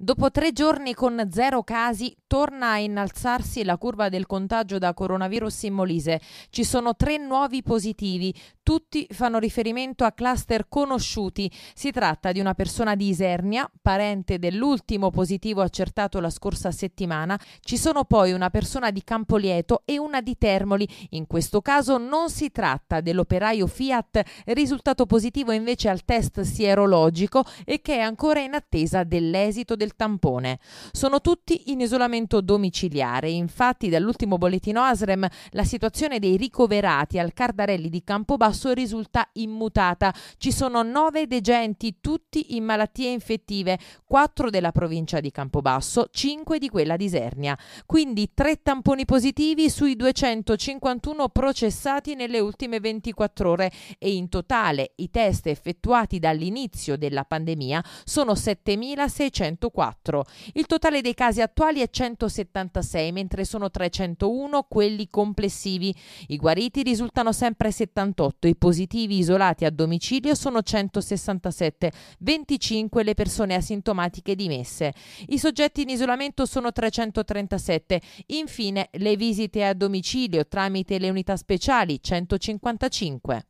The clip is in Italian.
Dopo tre giorni con zero casi, torna a innalzarsi la curva del contagio da coronavirus in Molise. Ci sono tre nuovi positivi, tutti fanno riferimento a cluster conosciuti. Si tratta di una persona di Isernia, parente dell'ultimo positivo accertato la scorsa settimana. Ci sono poi una persona di Campolieto e una di Termoli. In questo caso non si tratta dell'operaio Fiat, risultato positivo invece al test sierologico e che è ancora in attesa dell'esito del tampone. Sono tutti in isolamento trattamento domiciliare. Infatti, dall'ultimo bollettino ASREM la situazione dei ricoverati al Cardarelli di Campobasso risulta immutata. Ci sono nove degenti, tutti in malattie infettive, quattro della provincia di Campobasso, cinque di quella di Isernia. Quindi tre tamponi positivi sui 251 processati nelle ultime 24 ore e in totale i test effettuati dall'inizio della pandemia sono 7.604. Il totale dei casi attuali è 100. 276, mentre sono 301 quelli complessivi. I guariti risultano sempre 78, i positivi isolati a domicilio sono 167, 25 le persone asintomatiche dimesse. I soggetti in isolamento sono 337. Infine, le visite a domicilio tramite le unità speciali 155.